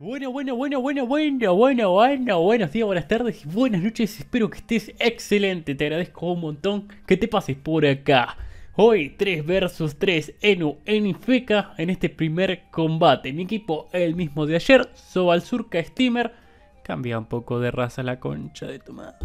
Bueno, bueno, bueno, bueno, bueno, bueno, bueno, buenos días, buenas tardes y buenas noches. Espero que estés excelente. Te agradezco un montón que te pases por acá. Hoy 3 vs 3 Enu en Infeca en este primer combate. Mi equipo, el mismo de ayer, Sobalzurka Steamer. Cambia un poco de raza la concha de tu madre.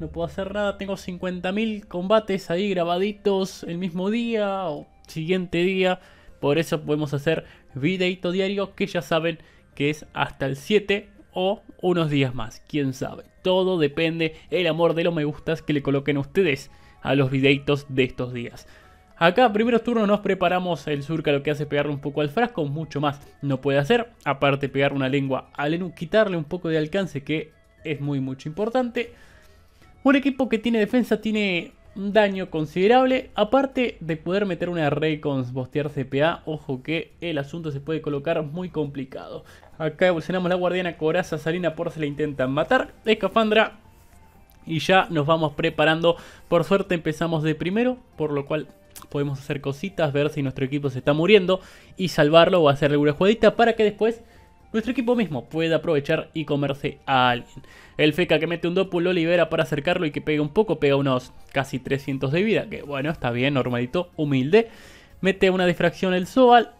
No puedo hacer nada, tengo 50.000 combates ahí grabaditos el mismo día o siguiente día. Por eso podemos hacer videito diario que ya saben que es hasta el 7 o unos días más, quién sabe. Todo depende el amor de los me gustas que le coloquen ustedes a los videitos de estos días. Acá, primeros turnos, nos preparamos el surca, lo que hace pegarle un poco al frasco, mucho más no puede hacer. Aparte, pegar una lengua al Enu, quitarle un poco de alcance, que es muy, mucho importante. Un equipo que tiene defensa tiene daño considerable. Aparte de poder meter una Rey con bostear CPA, ojo que el asunto se puede colocar muy complicado. Acá evolucionamos la guardiana coraza, Salina por se la intentan matar. Escafandra y ya nos vamos preparando. Por suerte empezamos de primero, por lo cual podemos hacer cositas, ver si nuestro equipo se está muriendo y salvarlo o hacerle una jugadita para que después nuestro equipo mismo puede aprovechar y comerse a alguien. El feca que mete un dopulo libera para acercarlo y que pegue un poco, pega unos casi 300 de vida, que bueno, está bien, normalito, humilde. Mete una difracción el sobal,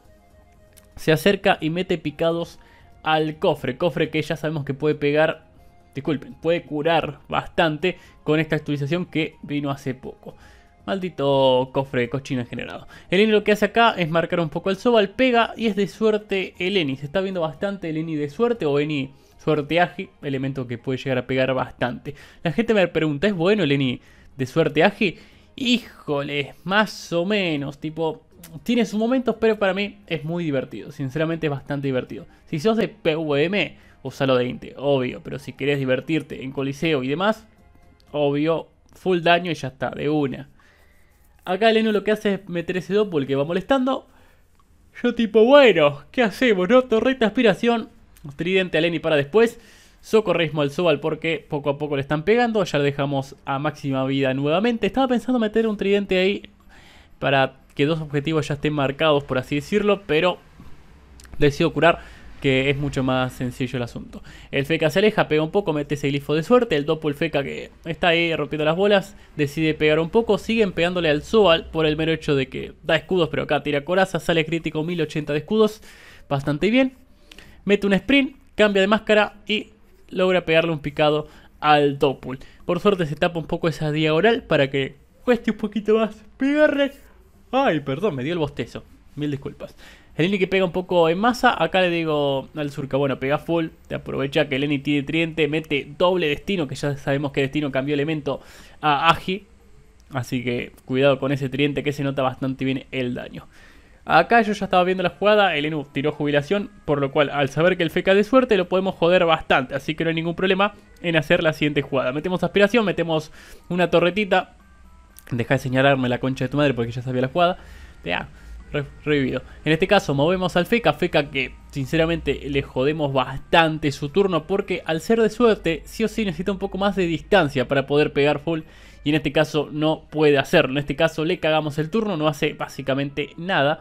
se acerca y mete picados al cofre, cofre que ya sabemos que puede pegar, disculpen, puede curar bastante con esta actualización que vino hace poco. Maldito cofre de cochina generado. El Eni lo que hace acá es marcar un poco el Sobal, pega y es de suerte el Eni. Se está viendo bastante el Eni de suerte o Eni suerteaje, elemento que puede llegar a pegar bastante. La gente me pregunta, ¿es bueno el Eni de suerteaje? Híjole, más o menos, tipo, tiene sus momentos, pero para mí es muy divertido. Sinceramente es bastante divertido. Si sos de PvM, usalo de 20, obvio. Pero si querés divertirte en Coliseo y demás, obvio, full daño y ya está, de una. Acá el lo que hace es meter ese doppel que va molestando. Yo tipo, bueno, ¿qué hacemos? No, torreta aspiración. Tridente a y para después. Socorrismo al Sobal porque poco a poco le están pegando. Ya lo dejamos a máxima vida nuevamente. Estaba pensando meter un tridente ahí para que dos objetivos ya estén marcados, por así decirlo. Pero decido curar que es mucho más sencillo el asunto. El feca se aleja, pega un poco, mete ese glifo de suerte. El dopul feca que está ahí rompiendo las bolas, decide pegar un poco. Siguen pegándole al Zoal por el mero hecho de que da escudos, pero acá tira coraza, sale crítico 1080 de escudos. Bastante bien. Mete un sprint, cambia de máscara y logra pegarle un picado al Doppel. Por suerte se tapa un poco esa diagonal para que cueste un poquito más pegarle. Ay, perdón, me dio el bostezo. Mil disculpas. El que pega un poco en masa. Acá le digo al Surca, bueno, pega full. Te aprovecha que el Lenny tiene triente, Mete doble destino, que ya sabemos que destino cambió elemento a Agi. Así que cuidado con ese triente que se nota bastante bien el daño. Acá yo ya estaba viendo la jugada, el Enu tiró jubilación, por lo cual al saber que el feca de suerte lo podemos joder bastante, así que no hay ningún problema en hacer la siguiente jugada. Metemos aspiración, metemos una torretita, deja de señalarme la concha de tu madre porque ya sabía la jugada. Ya revivido. En este caso movemos al Feca, Feca que sinceramente le jodemos bastante su turno porque al ser de suerte sí o sí necesita un poco más de distancia para poder pegar full y en este caso no puede hacerlo. En este caso le cagamos el turno, no hace básicamente nada.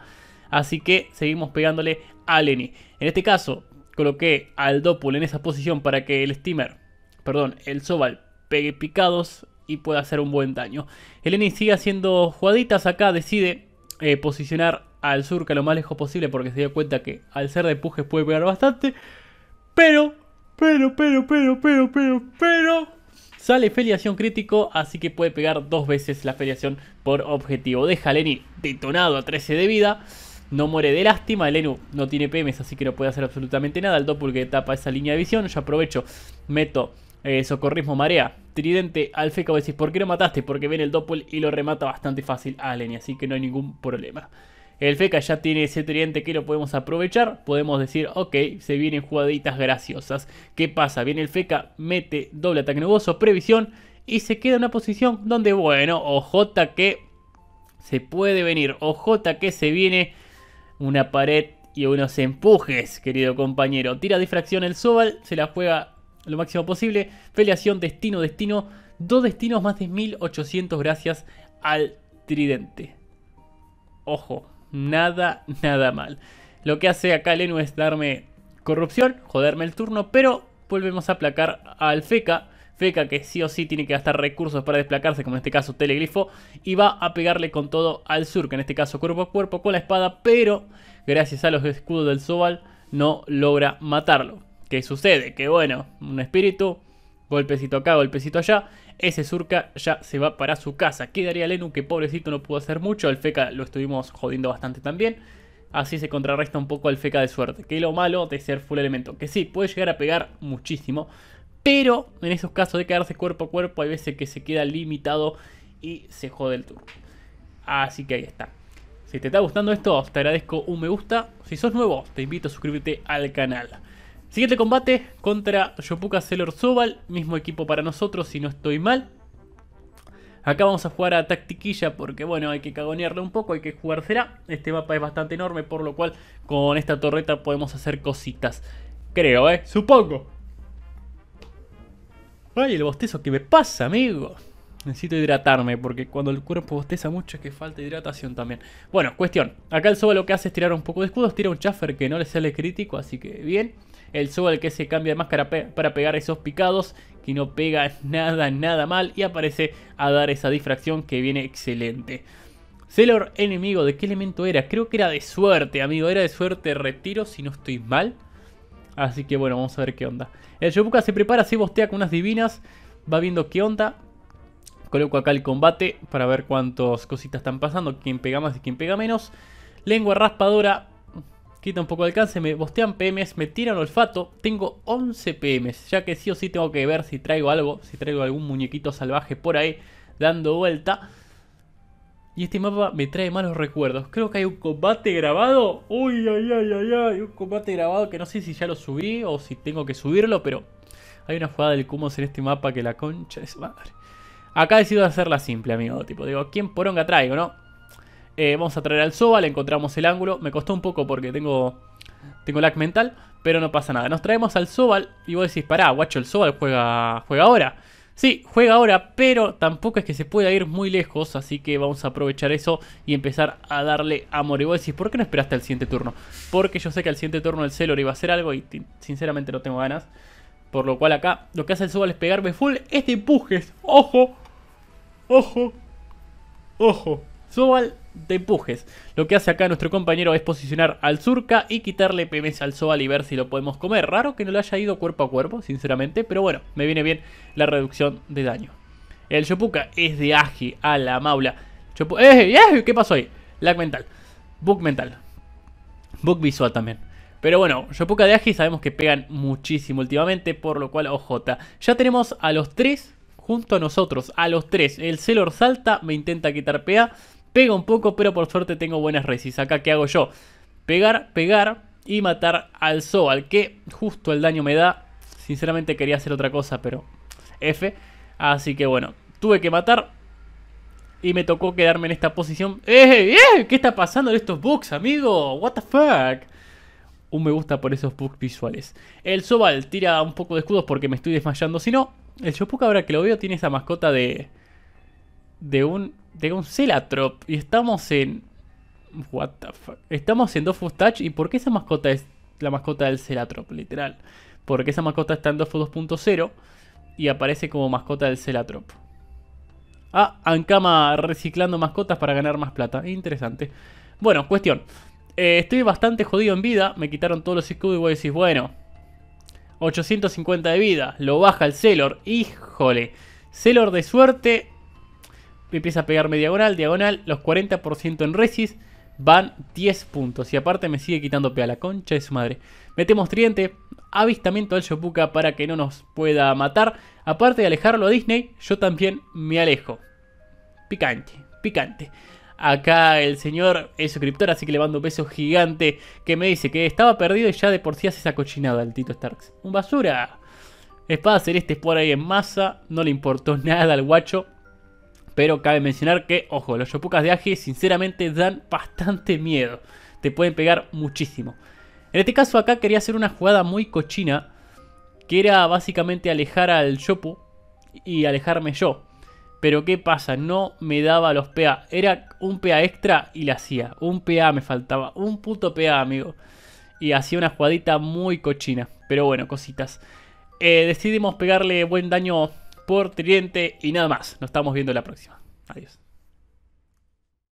Así que seguimos pegándole a Lenny. En este caso coloqué al Doppel en esa posición para que el Steamer, perdón, el Sobal pegue picados y pueda hacer un buen daño. El Eni sigue haciendo jugaditas acá, decide eh, posicionar al Surca lo más lejos posible porque se dio cuenta que al ser de pujes puede pegar bastante. Pero, pero, pero, pero, pero, pero, pero... Sale feliación crítico, así que puede pegar dos veces la feliación por objetivo. Deja a Lenny detonado a 13 de vida. No muere de lástima. El Enu no tiene PMs, así que no puede hacer absolutamente nada. El Doppel que tapa esa línea de visión. Yo aprovecho, meto eh, socorrismo marea tridente al Feca, vos decís, ¿por qué lo mataste? Porque viene el doppel y lo remata bastante fácil a Allen, así que no hay ningún problema. El Feca ya tiene ese tridente que lo podemos aprovechar. Podemos decir, ok, se vienen jugaditas graciosas. ¿Qué pasa? Viene el Feca, mete doble ataque nuboso, previsión. Y se queda en una posición donde, bueno, OJ que se puede venir. OJ que se viene una pared y unos empujes, querido compañero. Tira difracción el Sobal, se la juega lo máximo posible. Feliación, destino, destino. Dos destinos más de 1800 gracias al tridente. Ojo, nada, nada mal. Lo que hace acá Lenu es darme corrupción, joderme el turno, pero volvemos a aplacar al Feca. Feca que sí o sí tiene que gastar recursos para desplacarse, como en este caso Telegrifo, y va a pegarle con todo al sur, que en este caso cuerpo a cuerpo con la espada, pero gracias a los escudos del Sobal no logra matarlo. ¿Qué sucede? Que bueno, un espíritu, golpecito acá, golpecito allá. Ese Surca ya se va para su casa. Quedaría Lenu, que pobrecito no pudo hacer mucho. el Feca lo estuvimos jodiendo bastante también. Así se contrarresta un poco al Feca de suerte. Que lo malo de ser full elemento. Que sí, puede llegar a pegar muchísimo. Pero en esos casos de quedarse cuerpo a cuerpo, hay veces que se queda limitado y se jode el turno. Así que ahí está. Si te está gustando esto, te agradezco un me gusta. Si sos nuevo, te invito a suscribirte al canal. Siguiente combate contra Yopuka celor Sobal. Mismo equipo para nosotros, si no estoy mal. Acá vamos a jugar a tactiquilla porque, bueno, hay que cagonearle un poco, hay que jugársela. Este mapa es bastante enorme, por lo cual con esta torreta podemos hacer cositas. Creo, ¿eh? Supongo. Ay, el bostezo que me pasa, amigo. Necesito hidratarme porque cuando el cuerpo bosteza mucho es que falta hidratación también. Bueno, cuestión. Acá el Sobal lo que hace es tirar un poco de escudos, tira un chaffer que no le sale crítico, así que bien. El Zogal que se cambia de máscara para pegar esos picados que no pega nada, nada mal y aparece a dar esa difracción que viene excelente. Celor enemigo, ¿de qué elemento era? Creo que era de suerte, amigo, era de suerte retiro si no estoy mal. Así que bueno, vamos a ver qué onda. El Yobuka se prepara, se bostea con unas divinas, va viendo qué onda. Coloco acá el combate para ver cuántas cositas están pasando, quién pega más y quién pega menos. Lengua raspadora, quita un poco de alcance, me bostean PMs, me tiran olfato, tengo 11 PMs, ya que sí o sí tengo que ver si traigo algo, si traigo algún muñequito salvaje por ahí dando vuelta. Y este mapa me trae malos recuerdos. Creo que hay un combate grabado. Uy, ay, ay, ay, ay. Un combate grabado que no sé si ya lo subí o si tengo que subirlo, pero hay una jugada del Cumos en este mapa que la concha es madre. Acá decido hacerla simple, amigo. Tipo, digo, ¿quién poronga traigo, no? Eh, vamos a traer al Sobal, encontramos el ángulo. Me costó un poco porque tengo, tengo lag mental, pero no pasa nada. Nos traemos al Sobal y vos decís, pará, guacho, el Sobal juega, juega ahora. Sí, juega ahora, pero tampoco es que se pueda ir muy lejos, así que vamos a aprovechar eso y empezar a darle amor. Y vos decís, ¿por qué no esperaste el siguiente turno? Porque yo sé que al siguiente turno el Celor iba a hacer algo y sinceramente no tengo ganas. Por lo cual acá lo que hace el Sobal es pegarme full este empujes. ¡Ojo! ¡Ojo! ¡Ojo! Sobal de empujes. Lo que hace acá nuestro compañero es posicionar al Zurca y quitarle PMs al Sobal y ver si lo podemos comer. Raro que no lo haya ido cuerpo a cuerpo, sinceramente, pero bueno, me viene bien la reducción de daño. El Yopuka es de Aji a la Maula. ¡Eh, eh, eh! ¿Qué pasó ahí? Lag mental. Bug mental. Bug visual también. Pero bueno, Yopuka de Aji sabemos que pegan muchísimo últimamente, por lo cual OJ. Ya tenemos a los tres junto a nosotros, a los tres. El Celor salta, me intenta quitar PA pega un poco, pero por suerte tengo buenas resis. Acá, ¿qué hago yo? Pegar, pegar y matar al Zoal, que justo el daño me da. Sinceramente quería hacer otra cosa, pero F. Así que bueno, tuve que matar y me tocó quedarme en esta posición. ¡Eh, eh! ¿Qué está pasando en estos bugs, amigo? ¿What the fuck? Un me gusta por esos bugs visuales. El Sobal tira un poco de escudos porque me estoy desmayando. Si no, el Shopuka ahora que lo veo tiene esa mascota de... De un de un Celatrop y estamos en... What the fuck. Estamos en Dofus Touch y ¿por qué esa mascota es la mascota del Celatrop, literal? Porque esa mascota está en Dofus 2.0 y aparece como mascota del Celatrop. Ah, Ankama reciclando mascotas para ganar más plata. Interesante. Bueno, cuestión. Eh, estoy bastante jodido en vida. Me quitaron todos los escudos y vos decís, bueno. 850 de vida. Lo baja el Celor. Híjole. Celor de suerte empieza a pegarme diagonal, diagonal, los 40% en resis van 10 puntos. Y aparte me sigue quitando a la concha de su madre. Metemos triente avistamiento al Shopuka para que no nos pueda matar. Aparte de alejarlo a Disney, yo también me alejo. Picante, picante. Acá el señor es suscriptor, así que le mando un beso gigante que me dice que estaba perdido y ya de por sí hace esa cochinada el Tito Starks. ¡Un basura! Espada celeste por ahí en masa, no le importó nada al guacho. Pero cabe mencionar que, ojo, los Yopukas de Aji sinceramente dan bastante miedo. Te pueden pegar muchísimo. En este caso acá quería hacer una jugada muy cochina. Que era básicamente alejar al Yopu y alejarme yo. Pero ¿qué pasa? No me daba los PA. Era un PA extra y la hacía. Un PA me faltaba. Un puto PA, amigo. Y hacía una jugadita muy cochina. Pero bueno, cositas. Eh, decidimos pegarle buen daño por Tridente y nada más. Nos estamos viendo la próxima. Adiós.